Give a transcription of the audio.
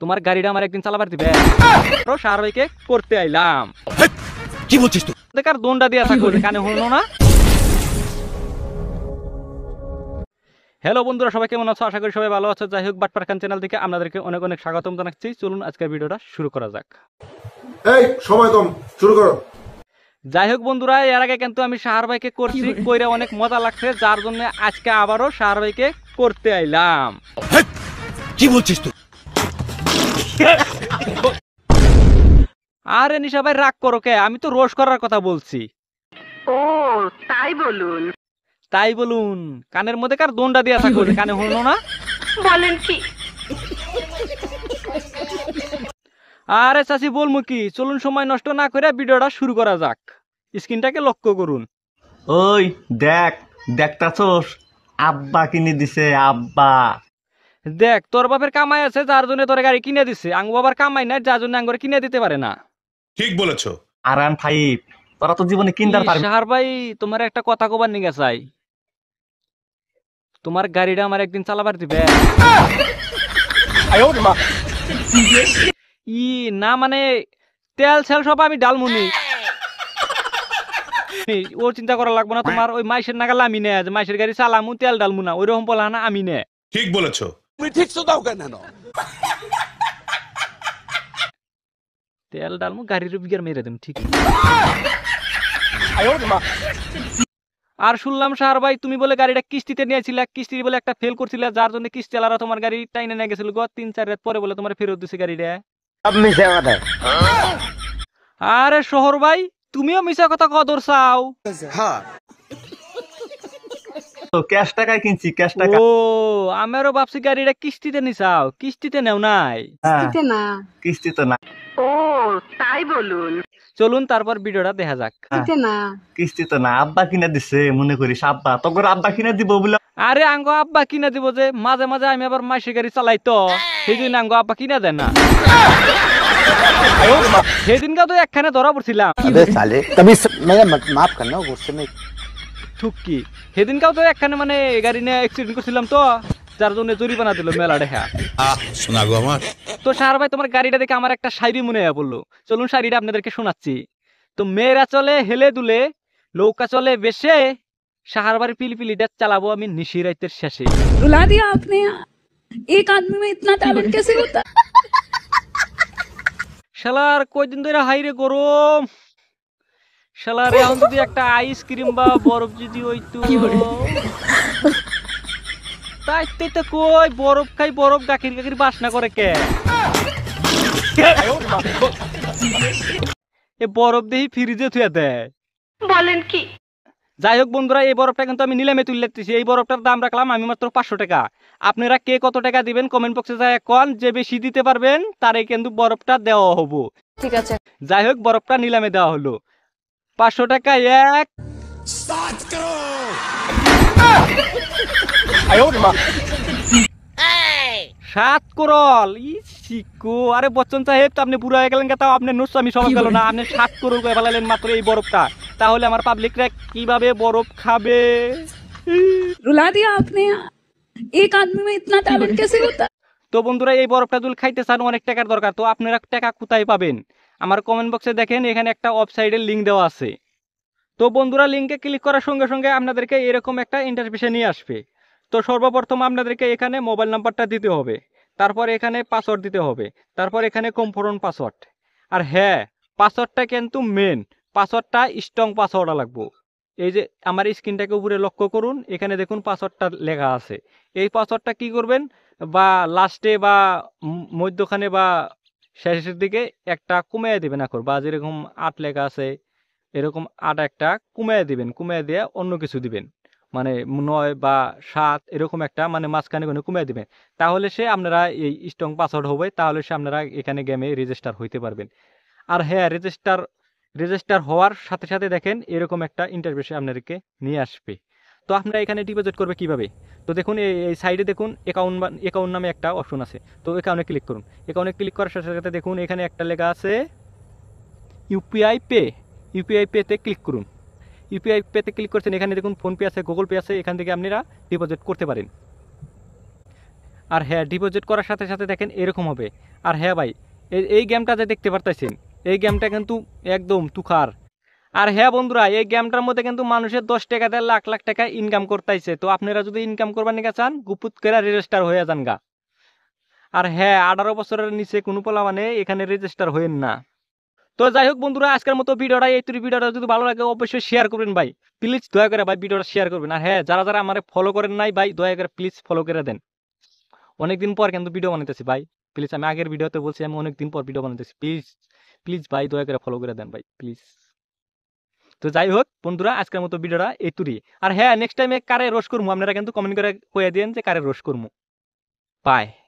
তোমার গাড়িটা আমার একদিন চালাবার দিবে সার করতে আইলাম কি বলছিস দেখার দোনটা দিয়ে কানে হলো না হ্যালো বন্ধুরা সবাই কেমন আছো আশা করি সবাই ভালো আছো যাই হোক বাটপার খান চ্যানেল থেকে আপনাদেরকে অনেক অনেক স্বাগতম জানাচ্ছি চলুন আজকের ভিডিওটা শুরু করা যাক এই সময় কম শুরু করো যাই হোক বন্ধুরা এর আগে কিন্তু আমি সাহার ভাইকে করছি কইরে অনেক মজা লাগছে যার জন্য আজকে আবারও সাহার ভাইকে করতে আইলাম কি বলছিস তুই আরে নিশা ভাই রাগ করো কে আমি তো রোশ করার কথা বলছি ও তাই বলুন তাই বলুন কানের মধ্যে কার দোনটা দিয়া থাকবে কানে হলো না বলেন কি আরে চাচি বলবো কি চলুন সময় নষ্ট না করে ভিডিওটা শুরু করা যাক স্ক্রিনটাকে লক্ষ্য করুন ওই দেখ দেখ আব্বা কিনে দিছে আব্বা দেখ তোর বাপের কামাই আছে যার জন্য তোর গাড়ি কিনে দিছে আঙ্গু বাবার কামাই নাই যার জন্য আঙ্গুর কিনে দিতে পারে না ঠিক বলেছ আরান ফাইভ তোরা তো জীবনে কিনতে পারবি শহর ভাই তোমার একটা কথা কবার নিয়ে চাই তোমার গাড়িটা আমার একদিন চালাবার দিবে আয় মা ই না মানে তেল সেল সব আমি ডালমুনি হ্যাঁ। ও চিন্তা করা লাগবে না তোমার ওই মাইসের নাগাল আমি নে মাইসের গাড়ি চালামু তেল ডালমু না রকম বলা না আমি নে ঠিক বলেছো তুমি ঠিক দাও কেন তেল ডালমু গাড়ির বিগার মেরে দেব ঠিক আর শুনলাম সার ভাই তুমি বলে গাড়িটা কিস্তিতে নিয়েছিলে কিস্তি বলে একটা ফেল করছিলে যার জন্য কিস্তি আলারা তোমার গাড়ি টাইনে নিয়ে গেছিল গো তিন চার রাত পরে বলে তোমার ফেরত দিছে গাড়িটা আরে শহর ভাই তুমিও মিশা কথা কদর চাও হ্যাঁ। ক্যাশ টাকায় কিনছি ক্যাশ টাকা ও আমারও গাড়িটা কিস্তিতে নিছাও কিস্তিতে নেও নাই হ্যাঁ। কিস্তিতে না কিস্তিতে না ও তাই বলুন চলুন তারপর ভিডিওটা দেখা যাক না কিস্তিতে না আব্বা কিনা দিছে মনে করি আব্বা আব্বা কিনা দিব বলে আরে আঙ্গ আব্বা কিনা দিব যে মাঝে মাঝে আমি আবার মাসে গাড়ি চালাই তো সেদিন আপা কিনা দেন না তো একখানে ধরা পড়ছিলাম মাফ মানে কর না গুসে মে ঠুকি তো একখানে মানে গাড়ি নিয়ে অ্যাক্সিডেন্ট করছিলাম তো যার জন্য জরিমানা দিল মেলা দেখা শোনা গো আমার তো সার ভাই তোমার গাড়িটা দেখে আমার একটা শাড়ি মনে হয় বললো চলুন শাড়িটা আপনাদেরকে শোনাচ্ছি তো মেয়েরা চলে হেলে দুলে নৌকা চলে বেশে সাহারবাড়ি পিলপিলিটা চালাবো আমি নিশিরাইতের শেষে एक आदमी में इतना टैलेंट कैसे होता শালার কয়দিন ধরে হাই গরম শালার এখন যদি একটা আইসক্রিম বা বরফ যদি হইতো তাই তো কই বরফ খাই বরফ গাখির গাখির বাসনা করে কে এ বরফ দেহি ফ্রিজে থুয়া দেয় বলেন কি যাই হোক বন্ধুরা এই বরফটা কিন্তু আমি নিলামে তুলে দিচ্ছি এই বরফটার দাম রাখলাম আমি মাত্র পাঁচশো টাকা আপনারা কে কত টাকা দিবেন কমেন্ট বক্সে যায় এখন যে বেশি দিতে পারবেন তারাই কিন্তু বরফটা দেওয়া হবো ঠিক আছে যাই হোক বরফটা নিলামে দেওয়া হলো পাঁচশো টাকা এক সাত করল ই শিকো আরে বচ্চন সাহেব তো আপনি বুড়া হয়ে গেলেন তাও আপনি নুস আমি সবাই গেল না আপনি সাত করল কয়ে ফেলালেন মাত্র এই বরফটা তাহলে আমার পাবলিকরা কিভাবে বরফ খাবে রুলা দিয়া আপনি এক আদমি মে ইতনা ট্যালেন্ট কেসে হতা তো বন্ধুরা এই বরফটা দুল খাইতে চান অনেক টাকার দরকার তো আপনারা টাকা কোথায় পাবেন আমার কমেন্ট বক্সে দেখেন এখানে একটা ওয়েবসাইটের লিঙ্ক দেওয়া আছে তো বন্ধুরা লিঙ্কে ক্লিক করার সঙ্গে সঙ্গে আপনাদেরকে এরকম একটা ইন্টারভিউ নিয়ে আসবে তো সর্বপ্রথম আপনাদেরকে এখানে মোবাইল নাম্বারটা দিতে হবে তারপর এখানে পাসওয়ার্ড দিতে হবে তারপর এখানে কমফোরন পাসওয়ার্ড আর হ্যাঁ পাসওয়ার্ডটা কিন্তু মেন পাসওয়ার্ডটা স্ট্রং পাসওয়ার্ড লাগবো এই যে আমার স্ক্রিনটাকে উপরে লক্ষ্য করুন এখানে দেখুন পাসওয়ার্ডটা লেখা আছে এই পাসওয়ার্ডটা কি করবেন বা লাস্টে বা মধ্যখানে বা শেষের দিকে একটা কমিয়ে দেবেন এখন বা যেরকম আট লেখা আছে এরকম আট একটা কমিয়ে দিবেন কমিয়ে দিয়ে অন্য কিছু দিবেন মানে নয় বা সাত এরকম একটা মানে মাঝখানে কোনো কমিয়ে দেবেন তাহলে সে আপনারা এই স্ট্রং পাসওয়ার্ড হবে তাহলে সে আপনারা এখানে গেমে রেজিস্টার হইতে পারবেন আর হ্যাঁ রেজিস্টার রেজিস্টার হওয়ার সাথে সাথে দেখেন এরকম একটা ইন্টারভিউ আপনাদেরকে নিয়ে আসবে তো আপনারা এখানে ডিপোজিট করবে কিভাবে তো দেখুন এই সাইডে দেখুন অ্যাকাউন্ট অ্যাকাউন্ট নামে একটা অপশন আছে তো অ্যাকাউন্টে ক্লিক করুন অ্যাকাউন্টে ক্লিক করার সাথে সাথে দেখুন এখানে একটা লেখা আছে ইউপিআই পে ইউপিআই পেতে ক্লিক করুন ইউপিআই পেতে ক্লিক করছেন এখানে দেখুন ফোনপে আছে গুগল পে আছে এখান থেকে আপনারা ডিপোজিট করতে পারেন আর হ্যাঁ ডিপোজিট করার সাথে সাথে দেখেন এরকম হবে আর হ্যাঁ ভাই এই গেমটা যে দেখতে পারতেছেন এই গেমটা কিন্তু একদম তুখার আর হ্যাঁ বন্ধুরা এই গেমটার মধ্যে কিন্তু মানুষের দশ টাকা দেয় লাখ লাখ টাকা ইনকাম করতেছে তো আপনারা যদি ইনকাম করবার নিকা চান গুপুত করে রেজিস্টার হয়ে যান গা আর হ্যাঁ আঠারো বছরের নিচে কোনো পোলা মানে এখানে রেজিস্টার হইেন না তো যাই হোক বন্ধুরা আজকের মতো ভিডিওটা এই তুই ভিডিওটা যদি ভালো লাগে অবশ্যই শেয়ার করবেন ভাই প্লিজ দয়া করে ভাই ভিডিওটা শেয়ার করবেন আর হ্যাঁ যারা যারা আমার ফলো করেন নাই ভাই দয়া করে প্লিজ ফলো করে দেন অনেকদিন পর কিন্তু ভিডিও বানাইতেছি ভাই প্লিজ আমি আগের ভিডিওতে বলছি আমি অনেকদিন পর ভিডিও বানাইতেছি প্লিজ প্লিজ ভাই দয়া করে ফলো করে দেন ভাই প্লিজ তো যাই হোক বন্ধুরা আজকের মতো ভিডিওটা তুরি আর হ্যাঁ নেক্সট টাইমে কারে রোশ করবো আপনারা কিন্তু কমেন্ট করে কয়ে দিন যে কারে রোশ করবো বাই